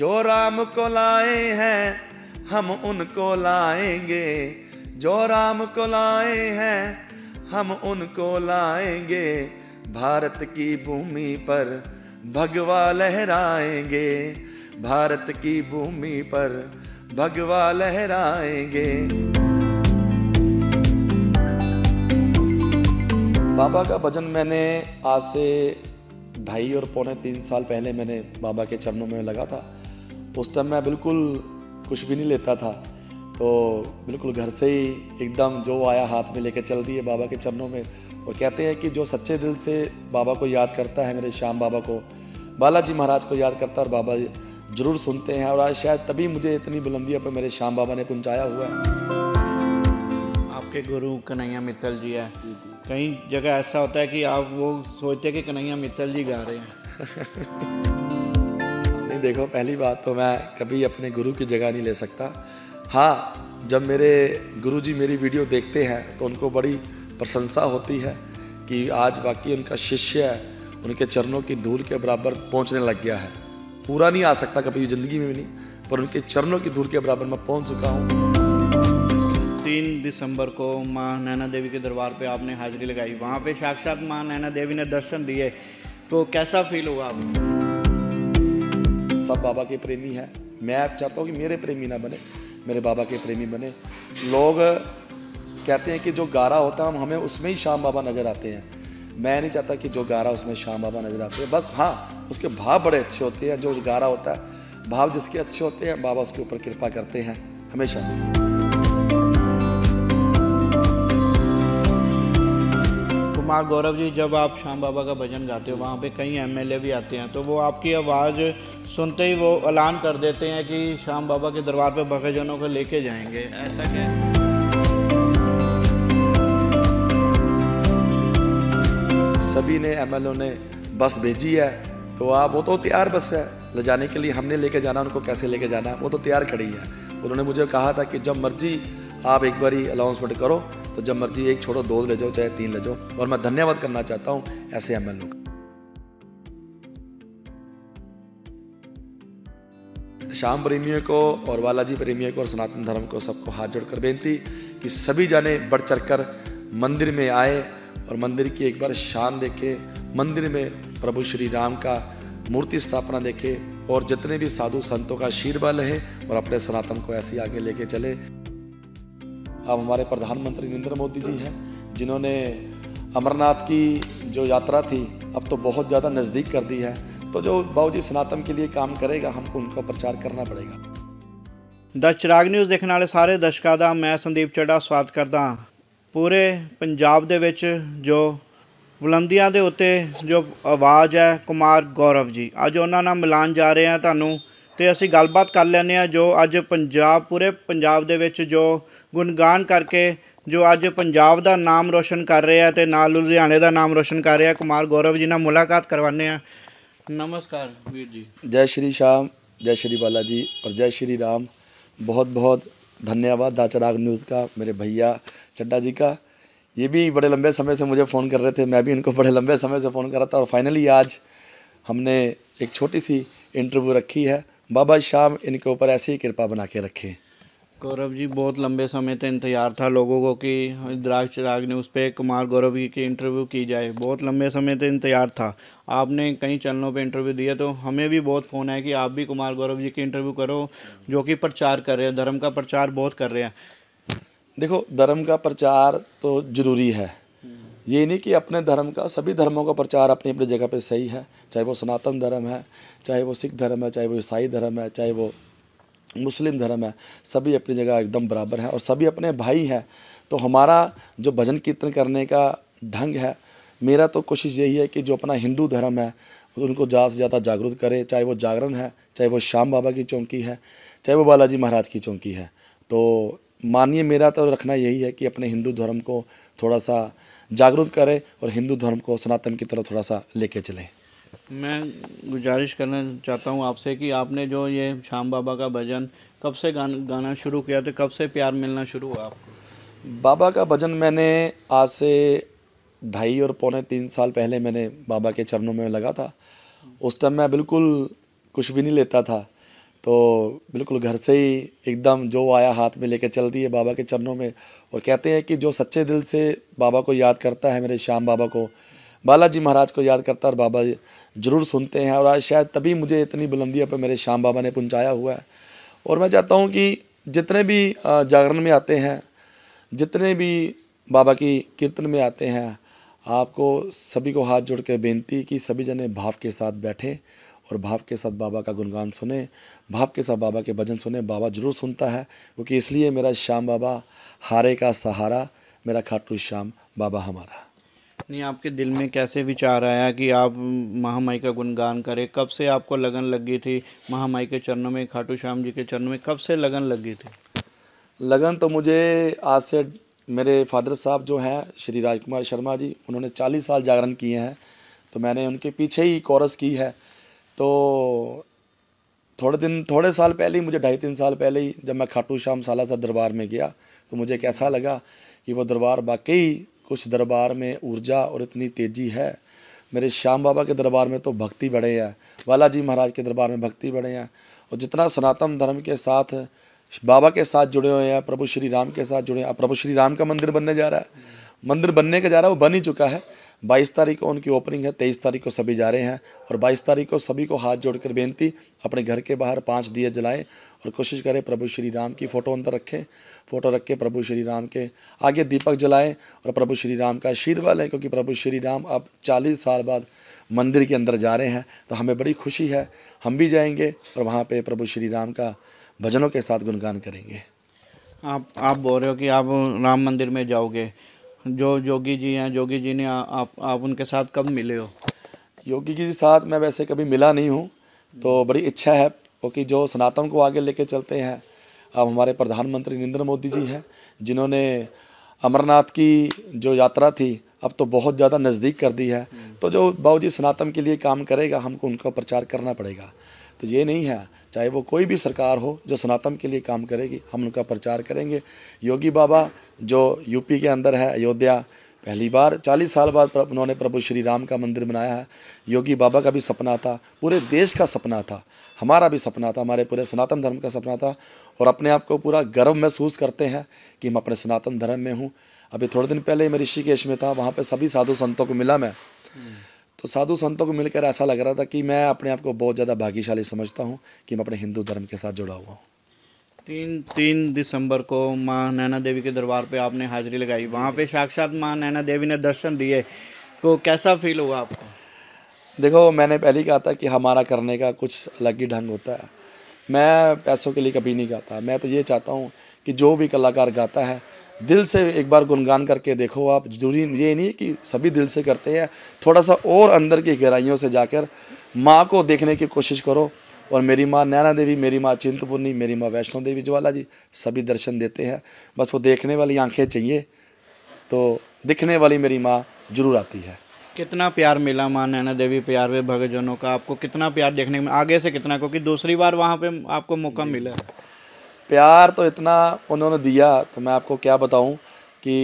जो राम को लाए हैं हम उनको लाएंगे जो राम को लाए हैं हम उनको लाएंगे भारत की भूमि पर भगवा लहराएंगे भारत की भूमि पर भगवा लहराएंगे बाबा का भजन मैंने आज से ढाई और पौने तीन साल पहले मैंने बाबा के चरणों में लगा था उस टाइम मैं बिल्कुल कुछ भी नहीं लेता था तो बिल्कुल घर से ही एकदम जो आया हाथ में लेकर चल दिए बाबा के चरणों में और कहते हैं कि जो सच्चे दिल से बाबा को याद करता है मेरे श्याम बाबा को बालाजी महाराज को याद करता है और बाबा जरूर सुनते हैं और आज शायद तभी मुझे इतनी बुलंदियों पर मेरे श्याम बाबा ने पहुँचाया हुआ है आपके गुरु कन्हैया मित्तल जी है कई जगह ऐसा होता है कि आप वो सोचते हैं कि कन्हैया मित्तल जी गा रहे हैं नहीं देखो पहली बात तो मैं कभी अपने गुरु की जगह नहीं ले सकता हाँ जब मेरे गुरु जी मेरी वीडियो देखते हैं तो उनको बड़ी प्रशंसा होती है कि आज बाकी उनका शिष्य है उनके चरणों की धूल के बराबर पहुंचने लग गया है पूरा नहीं आ सकता कभी ज़िंदगी में भी नहीं पर उनके चरणों की धूल के बराबर मैं पहुंच चुका हूँ तीन दिसंबर को माँ नैना देवी के दरबार पे आपने हाजिरी लगाई वहाँ पे साक्षात माँ नैना देवी ने दर्शन दिए तो कैसा फील हुआ आपको सब बाबा के प्रेमी हैं मैं चाहता हूँ कि मेरे प्रेमी ना बने मेरे बाबा के प्रेमी बने लोग कहते हैं कि जो गारा होता है हम हमें उसमें ही श्याम बाबा नज़र आते हैं मैं नहीं चाहता कि जो गारा उसमें श्याम बाबा नज़र आते हैं बस हाँ उसके भाव बड़े अच्छे होते हैं जो गारा होता है भाव जिसके अच्छे होते हैं बाबा उसके ऊपर कृपा करते हैं हमेशा कुमार गौरव जी जब आप शाम बाबा का भजन गाते हो वहाँ पे कई एमएलए भी आते हैं तो वो आपकी आवाज़ सुनते ही वो ऐलान कर देते हैं कि शाम बाबा के दरबार पे भगजनों को लेके जाएंगे ऐसा क्या सभी ने एमएलओ ने बस भेजी है तो आप वो तो तैयार बस है ले जाने के लिए हमने लेके जाना उनको कैसे लेके जाना वो तो तैयार खड़ी है उन्होंने मुझे कहा था कि जब मर्जी आप एक बारी अनाउंसमेंट करो तो जब मर्जी एक छोड़ो दो ले जाओ चाहे तीन ले जाओ और मैं धन्यवाद करना चाहता हूँ ऐसे एम एल श्याम प्रेमियों को और बालाजी प्रेमियों को और सनातन धर्म को सबको हाथ जोड़कर बेनती कि सभी जाने बढ़ चढ़ कर मंदिर में आए और मंदिर की एक बार शान देखे मंदिर में प्रभु श्री राम का मूर्ति स्थापना देखे और जितने भी साधु संतों का आशीर्वाद है और अपने सनातन को ऐसे आगे लेके चले अब हमारे प्रधानमंत्री नरेंद्र मोदी जी हैं जिन्होंने अमरनाथ की जो यात्रा थी अब तो बहुत ज़्यादा नज़दीक कर दी है तो जो जी सनातन के लिए काम करेगा हमको उनका प्रचार करना पड़ेगा द चिराग न्यूज़ देखने ਵਾਲੇ ਸਾਰੇ ਦਰਸ਼ਕਾਂ ਦਾ ਮੈਂ ਸੰਦੀਪ ਚੱਡਾ ਸਵਾਗਤ ਕਰਦਾ पूरे पंजाब ਦੇ जो बुलंदियों के ਦੇ जो आवाज़ है कुमार गौरव जी अज ਅੱਜ ਉਹਨਾਂ जा रहे हैं ਰਹੇ तो असी गलबात कर लें जो अज पंजाब पूरे पंजाब दे जो गुणगान करके जो अज पंजाब का नाम रोशन कर रहे हैं तो ਆ लुधियाने का नाम रोशन कर रहे हैं कुमार गौरव जी ने मुलाकात करवाने नमस्कार वीर जी जय श्री शाम जय श्री बाला जी और जय श्री राम बहुत बहुत धन्यवाद दाचराग न्यूज़ का मेरे भैया चड्डा जी का ये भी बड़े लंबे समय से मुझे फ़ोन कर रहे थे मैं भी इनको बड़े लंबे समय से फ़ोन कर रहा था और फाइनली आज हमने एक छोटी सी इंटरव्यू रखी है बाबा श्याम इनके ऊपर ऐसी कृपा बना के रखें गौरव जी बहुत लंबे समय तक इंतजार था लोगों को कि द्राग चिराग ने उस पर कुमार गौरव जी की इंटरव्यू की जाए बहुत लंबे समय तक इंतजार था आपने कई चैनलों पे इंटरव्यू दिया तो हमें भी बहुत फ़ोन है कि आप भी कुमार गौरव जी की इंटरव्यू करो जो कि प्रचार कर रहे हैं धर्म का प्रचार बहुत कर रहे हैं देखो धर्म का प्रचार तो ज़रूरी है ये नहीं कि अपने धर्म का सभी धर्मों का प्रचार अपनी अपनी जगह पे सही है चाहे वो सनातन धर्म है चाहे वो सिख धर्म है चाहे वो ईसाई धर्म है चाहे वो मुस्लिम धर्म है सभी अपनी जगह एकदम बराबर है और सभी अपने भाई हैं तो हमारा जो भजन कीर्तन करने का ढंग है मेरा तो कोशिश यही है कि जो अपना हिंदू धर्म है उनको ज़्यादा से ज़्यादा जागरूक करें चाहे वो जागरण है चाहे वो श्याम बाबा की चौंकी है चाहे वो बालाजी महाराज की चौंकी है तो मानिए मेरा तो रखना यही है कि अपने हिंदू धर्म को थोड़ा सा जागरूक करें और हिंदू धर्म को सनातन की तरफ थोड़ा सा लेके चलें मैं गुजारिश करना चाहता हूँ आपसे कि आपने जो ये श्याम बाबा का भजन कब से गान, गाना शुरू किया तो कब से प्यार मिलना शुरू हुआ आपको बाबा का भजन मैंने आज से ढाई और पौने तीन साल पहले मैंने बाबा के चरणों में लगा था उस टाइम मैं बिल्कुल कुछ भी नहीं लेता था तो बिल्कुल घर से ही एकदम जो आया हाथ में लेके चल दिए बाबा के चरणों में और कहते हैं कि जो सच्चे दिल से बाबा को याद करता है मेरे श्याम बाबा को बालाजी महाराज को याद करता है और बाबा ज़रूर सुनते हैं और आज शायद तभी मुझे इतनी बुलंदियों पर मेरे श्याम बाबा ने पहुँचाया हुआ है और मैं चाहता हूँ कि जितने भी जागरण में आते हैं जितने भी बाबा की कीर्तन में आते हैं आपको सभी को हाथ जोड़ के बेनती कि सभी जने भाव के साथ बैठें और भाव के साथ बाबा का गुणगान सुने भाव के साथ बाबा के भजन सुने बाबा जरूर सुनता है क्योंकि इसलिए मेरा श्याम बाबा हारे का सहारा मेरा खाटू श्याम बाबा हमारा नहीं आपके दिल में कैसे विचार आया कि आप महामाई का गुणगान करें कब से आपको लगन लगी थी महामाई के चरणों में खाटू श्याम जी के चरणों में कब से लगन लगी थी लगन तो मुझे आज से मेरे फादर साहब जो हैं श्री राजकुमार शर्मा जी उन्होंने 40 साल जागरण किए हैं तो मैंने उनके पीछे ही कोरस की है तो थोड़े दिन थोड़े साल पहले ही मुझे ढाई तीन साल पहले ही जब मैं खाटू श्याम साला सा दरबार में गया तो मुझे कैसा लगा कि वो दरबार वाकई कुछ दरबार में ऊर्जा और इतनी तेज़ी है मेरे श्याम बाबा के दरबार में तो भक्ति बढ़े हैं बालाजी महाराज के दरबार में भक्ति बढ़े हैं और जितना सनातन धर्म के साथ बाबा के साथ जुड़े हुए हैं प्रभु श्री राम के साथ जुड़े हैं प्रभु श्री राम का मंदिर बनने जा रहा है मंदिर बनने का जा रहा है वो बन ही चुका है बाईस तारीख को उनकी ओपनिंग है तेईस तारीख को सभी जा रहे हैं और बाईस तारीख को सभी को हाथ जोड़कर बेनती अपने घर के बाहर पाँच दिए जलाएं और कोशिश करें प्रभु श्री राम की फ़ोटो अंदर रखें फ़ोटो रख के प्रभु श्री राम के आगे दीपक जलाएं और प्रभु श्री राम का आशीर्वाद लें क्योंकि प्रभु श्री राम अब चालीस साल बाद मंदिर के अंदर जा रहे हैं तो हमें बड़ी खुशी है हम भी जाएंगे और वहाँ पर प्रभु श्री राम का भजनों के साथ गुणगान करेंगे आप आप बोल रहे हो कि आप राम मंदिर में जाओगे जो योगी जी हैं योगी जी ने आ, आप आप उनके साथ कब मिले हो योगी जी के साथ मैं वैसे कभी मिला नहीं हूँ तो बड़ी इच्छा है क्योंकि जो सनातन को आगे लेके चलते हैं अब हमारे प्रधानमंत्री नरेंद्र मोदी जी हैं जिन्होंने अमरनाथ की जो यात्रा थी अब तो बहुत ज़्यादा नज़दीक कर दी है तो जो बाबू जी सनातन के लिए काम करेगा हमको उनका प्रचार करना पड़ेगा तो ये नहीं है चाहे वो कोई भी सरकार हो जो सनातन के लिए काम करेगी हम उनका प्रचार करेंगे योगी बाबा जो यूपी के अंदर है अयोध्या पहली बार 40 साल बाद उन्होंने प्रभु श्री राम का मंदिर बनाया है योगी बाबा का भी सपना था पूरे देश का सपना था हमारा भी सपना था हमारे पूरे सनातन धर्म का सपना था और अपने आप को पूरा गर्व महसूस करते हैं कि हम अपने सनातन धर्म में हूँ अभी थोड़े दिन पहले मैं ऋषिकेश में था वहाँ पर सभी साधु संतों को मिला मैं तो साधु संतों को मिलकर ऐसा लग रहा था कि मैं अपने आप को बहुत ज़्यादा भाग्यशाली समझता हूँ कि मैं अपने हिंदू धर्म के साथ जुड़ा हुआ हूँ तीन तीन दिसंबर को माँ नैना देवी के दरबार पे आपने हाजिरी लगाई वहाँ पे साक्षात माँ नैना देवी ने दर्शन दिए तो कैसा फील हुआ आपको देखो मैंने पहले ही कहा था कि हमारा करने का कुछ अलग ही ढंग होता है मैं पैसों के लिए कभी नहीं गाता मैं तो ये चाहता हूँ कि जो भी कलाकार गाता है दिल से एक बार गुणगान करके देखो आप जरूरी ये नहीं कि सभी दिल से करते हैं थोड़ा सा और अंदर की गहराइयों से जाकर माँ को देखने की कोशिश करो और मेरी माँ नैना देवी मेरी माँ चिंतपूर्णी मेरी माँ वैष्णो देवी ज्वाला जी सभी दर्शन देते हैं बस वो देखने वाली आंखें चाहिए तो दिखने वाली मेरी माँ जरूर आती है कितना प्यार मिला माँ नैना देवी प्यार में भगतजनों का आपको कितना प्यार देखने में आगे से कितना क्योंकि दूसरी बार वहाँ पर आपको मौका मिला प्यार तो इतना उन्होंने दिया तो मैं आपको क्या बताऊं कि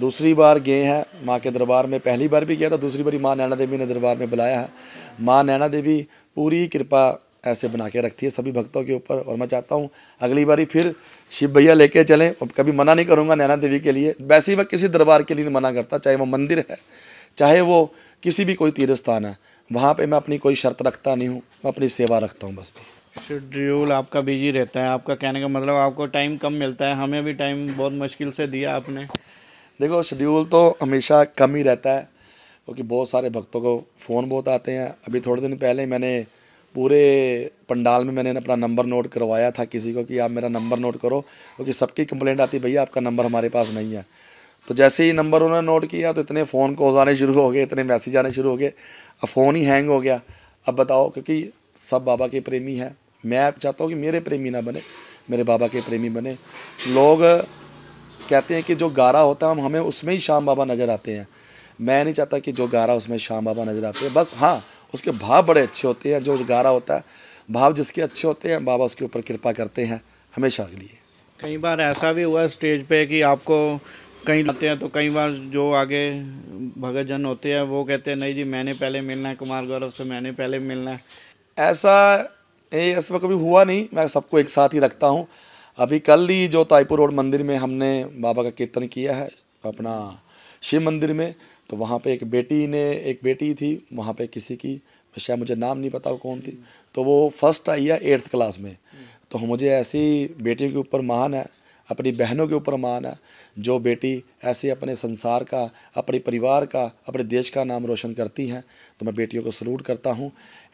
दूसरी बार गए हैं माँ के दरबार में पहली बार भी गया था दूसरी बार माँ नैना देवी ने दरबार में बुलाया है माँ नैना देवी पूरी कृपा ऐसे बना के रखती है सभी भक्तों के ऊपर और मैं चाहता हूँ अगली बारी फिर शिव भैया लेके चलें और कभी मना नहीं करूँगा नैना देवी के लिए वैसे ही मैं किसी दरबार के लिए नहीं मना करता चाहे वो मंदिर है चाहे वो किसी भी कोई तीर्थ स्थान है वहाँ पर मैं अपनी कोई शर्त रखता नहीं हूँ मैं अपनी सेवा रखता हूँ बस भी शेड्यूल आपका बिजी रहता है आपका कहने का मतलब आपको टाइम कम मिलता है हमें भी टाइम बहुत मुश्किल से दिया आपने देखो शेड्यूल तो हमेशा कम ही रहता है क्योंकि बहुत सारे भक्तों को फ़ोन बहुत आते हैं अभी थोड़े दिन पहले मैंने पूरे पंडाल में मैंने अपना नंबर नोट करवाया था किसी को कि आप मेरा नंबर नोट करो क्योंकि सबकी कंप्लेंट आती भैया आपका नंबर हमारे पास नहीं है तो जैसे ही नंबर उन्होंने नोट किया तो इतने फ़ोन कॉल आने शुरू हो गए इतने मैसेज आने शुरू हो गए अब फ़ोन ही हैंग हो गया अब बताओ क्योंकि सब बाबा के प्रेमी हैं मैं चाहता हूँ कि मेरे प्रेमी ना बने मेरे बाबा के प्रेमी बने लोग कहते हैं कि जो गारा होता है हम हमें उसमें ही श्याम बाबा नज़र आते हैं मैं नहीं चाहता कि जो गारा उसमें श्याम बाबा नज़र आते हैं बस हाँ उसके भाव बड़े अच्छे होते हैं जो गारा होता है भाव जिसके अच्छे होते हैं बाबा उसके ऊपर कृपा करते हैं हमेशा के लिए कई बार ऐसा भी हुआ स्टेज पे कि आपको कहीं लाते हैं तो कई बार जो आगे भगत जन होते हैं वो कहते हैं नहीं जी मैंने पहले मिलना है कुमार गौरव से मैंने पहले मिलना है ऐसा ये ऐसा तो कभी हुआ नहीं मैं सबको एक साथ ही रखता हूँ अभी कल ही जो ताइपुर रोड मंदिर में हमने बाबा का कीर्तन किया है अपना शिव मंदिर में तो वहाँ पे एक बेटी ने एक बेटी थी वहाँ पे किसी की शायद मुझे नाम नहीं पता वो कौन थी तो वो फर्स्ट आई है एट्थ क्लास में तो मुझे ऐसी बेटियों के ऊपर मान है अपनी बहनों के ऊपर मान है जो बेटी ऐसे अपने संसार का अपने परिवार का अपने देश का नाम रोशन करती हैं तो मैं बेटियों को सलूट करता हूँ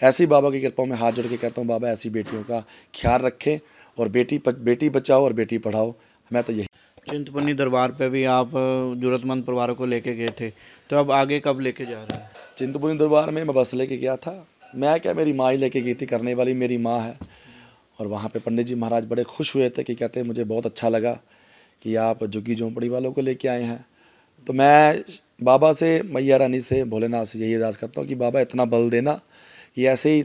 ऐसी बाबा की कृपा में हाथ जोड़ के कहता हूँ बाबा ऐसी बेटियों का ख्याल रखें और बेटी बेटी बचाओ और बेटी पढ़ाओ मैं तो यही चिंतपूर्णी दरबार पर भी आप ज़रूरतमंद परिवारों को लेके गए थे तो अब आगे कब लेके जा रहे हैं चिंतपूर्णी दरबार में मैं बस लेके गया था मैं क्या मेरी माँ ही लेके गई थी करने वाली मेरी माँ है और वहाँ पे पंडित जी महाराज बड़े खुश हुए थे कि कहते मुझे बहुत अच्छा लगा कि आप झुग्गी झोंपड़ी वालों को लेके आए हैं तो मैं बाबा से मैया रानी से भोलेनाथ से यही अरदास करता हूँ कि बाबा इतना बल देना कि ऐसे ही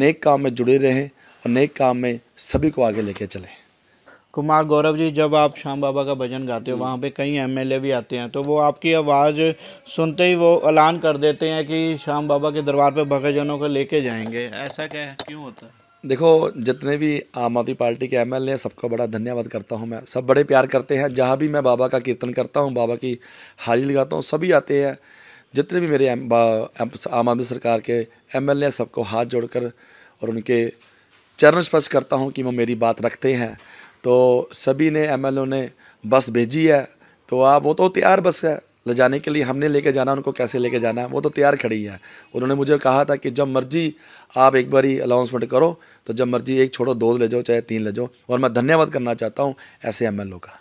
नेक काम में जुड़े रहें और नेक काम में सभी को आगे लेके चलें कुमार गौरव जी जब आप श्याम बाबा का भजन गाते हो वहाँ पे कई एमएलए भी आते हैं तो वो आपकी आवाज़ सुनते ही वो ऐलान कर देते हैं कि श्याम बाबा के दरबार पे भगतजनों को लेके जाएंगे ऐसा क्या है क्यों होता है देखो जितने भी आम आदमी पार्टी के एम एल ए सबका बड़ा धन्यवाद करता हूँ मैं सब बड़े प्यार करते हैं जहाँ भी मैं बाबा का कीर्तन करता हूँ बाबा की हाजिर लगाता हूँ सभी आते हैं जितने भी मेरे आम आदमी सरकार के एम एल ए सबको हाथ जोड़कर और उनके चरण स्पर्श करता हूँ कि वो मेरी बात रखते हैं तो सभी ने एम एल ओ ने बस भेजी है तो आप वो तो तैयार बस है ले जाने के लिए हमने लेके जाना उनको कैसे लेके जाना वो तो तैयार खड़ी है उन्होंने मुझे कहा था कि जब मर्जी आप एक बार ही अनाउंसमेंट करो तो जब मर्जी एक छोड़ो दो ले जाओ चाहे तीन ले जाओ और मैं धन्यवाद करना चाहता हूँ ऐसे एम का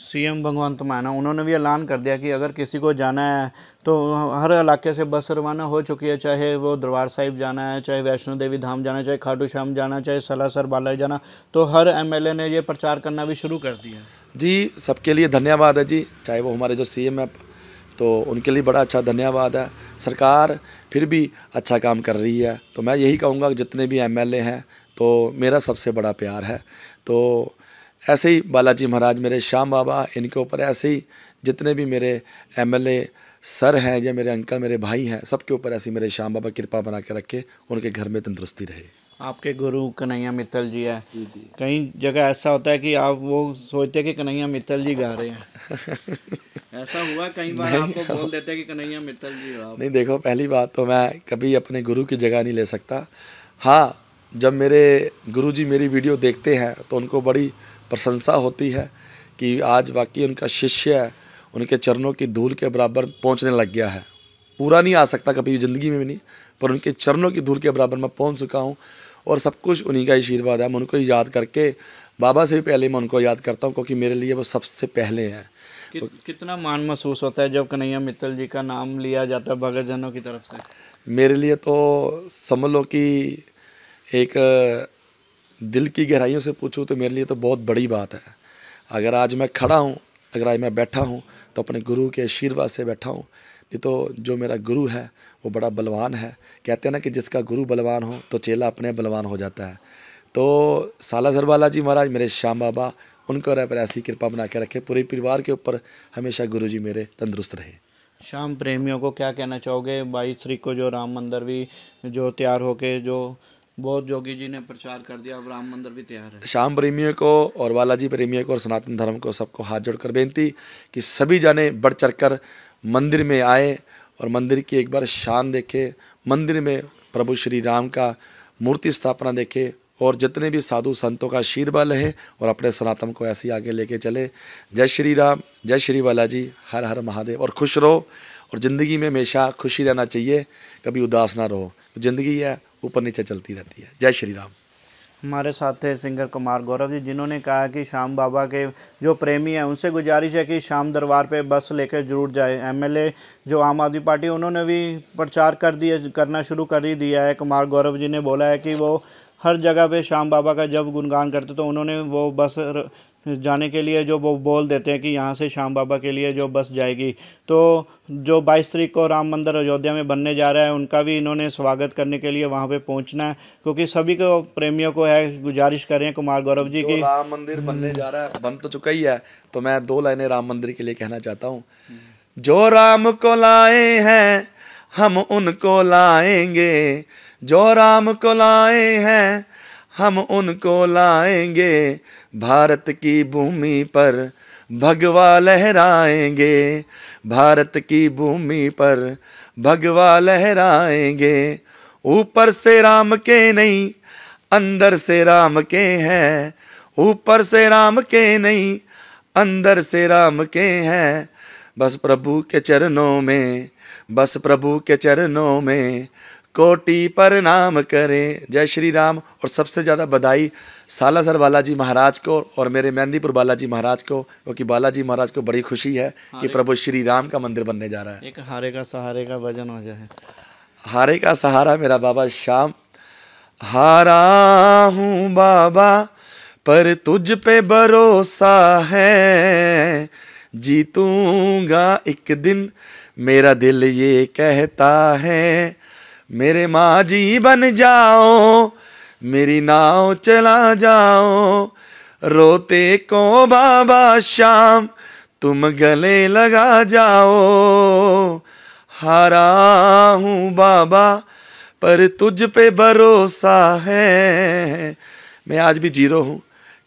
सीएम भगवंत तो माना उन्होंने भी ऐलान कर दिया कि अगर किसी को जाना है तो हर इलाके से बस रवाना हो चुकी है चाहे वो दरबार साहिब जाना है चाहे वैष्णो देवी धाम जाना चाहे खाटू श्याम जाना चाहे सलासर बाला जाना तो हर एमएलए ने ये प्रचार करना भी शुरू कर दिया जी सबके लिए धन्यवाद है जी चाहे वो हमारे जो एम है तो उनके लिए बड़ा अच्छा धन्यवाद है सरकार फिर भी अच्छा काम कर रही है तो मैं यही कहूँगा जितने भी एम हैं तो मेरा सबसे बड़ा प्यार है तो ऐसे ही बालाजी महाराज मेरे श्याम बाबा इनके ऊपर ऐसे ही जितने भी मेरे एमएलए सर हैं या मेरे अंकल मेरे भाई हैं सबके ऊपर ऐसे ही मेरे श्याम बाबा कृपा बना के रखे उनके घर में तंदुरुस्ती रहे आपके गुरु कन्हैया मित्तल जी है कई जगह ऐसा होता है कि आप वो सोचते कि कन्हैया मित्तल जी गा रहे हैं ऐसा हुआ कई बार आपको बोल हाँ। देते कि कन्हैया मित्तल जी आप नहीं देखो पहली बात तो मैं कभी अपने गुरु की जगह नहीं ले सकता हाँ जब मेरे गुरु जी मेरी वीडियो देखते हैं तो उनको बड़ी प्रशंसा होती है कि आज वाकई उनका शिष्य है उनके चरणों की धूल के बराबर पहुँचने लग गया है पूरा नहीं आ सकता कभी ज़िंदगी में भी नहीं पर उनके चरणों की धूल के बराबर मैं पहुंच चुका हूं और सब कुछ उन्हीं का आशीर्वाद है मैं उनको याद करके बाबा से भी पहले मैं उनको याद करता हूँ क्योंकि मेरे लिए वो सबसे पहले हैं कि, कितना मान महसूस होता है जब कन्हैया मित्तल जी का नाम लिया जाता है भगत जनों की तरफ से मेरे लिए तो समझ लो कि एक दिल की गहराइयों से पूछूँ तो मेरे लिए तो बहुत बड़ी बात है अगर आज मैं खड़ा हूँ अगर आज मैं बैठा हूँ तो अपने गुरु के आशीर्वाद से बैठा हूँ ये तो जो मेरा गुरु है वो बड़ा बलवान है कहते हैं ना कि जिसका गुरु बलवान हो तो चेला अपने बलवान हो जाता है तो सालासर वाला जी महाराज मेरे श्याम बाबा उनके और पर ऐसी कृपा बना के रखे पूरे परिवार के ऊपर हमेशा गुरु जी मेरे तंदुरुस्त रहे शाम प्रेमियों को क्या कहना चाहोगे बाईस तरीक को जो राम मंदिर भी जो तैयार होके जो बहुत जोगी जी ने प्रचार कर दिया अब राम मंदिर भी तैयार है शाम प्रेमियों को और बालाजी प्रेमियों को और सनातन धर्म को सबको हाथ जोड़कर बेनती कि सभी जाने बढ़ चढ़ कर मंदिर में आए और मंदिर की एक बार शान देखे मंदिर में प्रभु श्री राम का मूर्ति स्थापना देखे और जितने भी साधु संतों का आशीर्वाद है और अपने सनातन को ऐसे ही आगे लेके चले जय श्री राम जय श्री बालाजी हर हर महादेव और खुश रहो और ज़िंदगी में हमेशा खुशी रहना चाहिए कभी उदास ना रहो ज़िंदगी है ऊपर नीचे चलती रहती है जय श्री राम हमारे साथ थे सिंगर कुमार गौरव जी जिन्होंने कहा कि श्याम बाबा के जो प्रेमी हैं उनसे गुजारिश है कि शाम दरबार पे बस लेकर जरूर जाए एमएलए जो आम आदमी पार्टी उन्होंने भी प्रचार कर दिया करना शुरू कर ही दिया है कुमार गौरव जी ने बोला है कि वो हर जगह पे श्याम बाबा का जब गुणगान करते तो उन्होंने वो बस जाने के लिए जो वो बोल देते हैं कि यहाँ से श्याम बाबा के लिए जो बस जाएगी तो जो बाईस तारीख को राम मंदिर अयोध्या में बनने जा रहा है उनका भी इन्होंने स्वागत करने के लिए वहाँ पे पहुँचना है क्योंकि सभी को प्रेमियों को है गुजारिश करें कुमार गौरव जी की राम मंदिर बनने जा रहा है बन तो चुका ही है तो मैं दो लाइने राम मंदिर के लिए कहना चाहता हूँ जो राम को लाए हैं हम उनको लाएंगे जो राम को लाए हैं हम उनको लाएंगे भारत की भूमि पर भगवा लहराएंगे भारत की भूमि पर भगवा लहराएंगे ऊपर से राम के नहीं अंदर से राम के हैं ऊपर से राम के नहीं अंदर से राम के हैं बस प्रभु के चरणों में बस प्रभु के चरणों में कोटि पर नाम करें जय श्री राम और सबसे ज़्यादा बधाई सालासर बालाजी महाराज को और मेरे मेहंदीपुर बालाजी महाराज को क्योंकि बालाजी महाराज को बड़ी खुशी है कि प्रभु श्री राम का मंदिर बनने जा रहा है एक हारे का सहारे का भजन हो जाए हारे का सहारा मेरा बाबा श्याम हारा हूँ बाबा पर तुझ पे भरोसा है जीतूंगा एक दिन मेरा दिल ये कहता है मेरे माँ जी बन जाओ मेरी नाव चला जाओ रोते को बाबा श्याम तुम गले लगा जाओ हरा हूँ बाबा पर तुझ पे भरोसा है मैं आज भी जीरो हूँ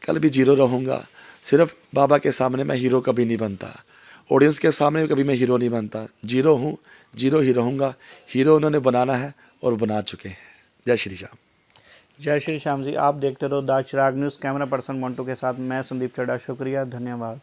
कल भी जीरो रहूँगा सिर्फ बाबा के सामने मैं हीरो कभी नहीं बनता ऑडियंस के सामने कभी मैं हीरो नहीं बनता जीरो हूँ जीरो ही रहूँगा हीरो उन्होंने बनाना है और बना चुके हैं जय श्री श्याम जय श्री श्याम जी आप देखते रहो दाग चिराग न्यूज़ कैमरा पर्सन मोन्टू के साथ मैं संदीप चड्डा शुक्रिया धन्यवाद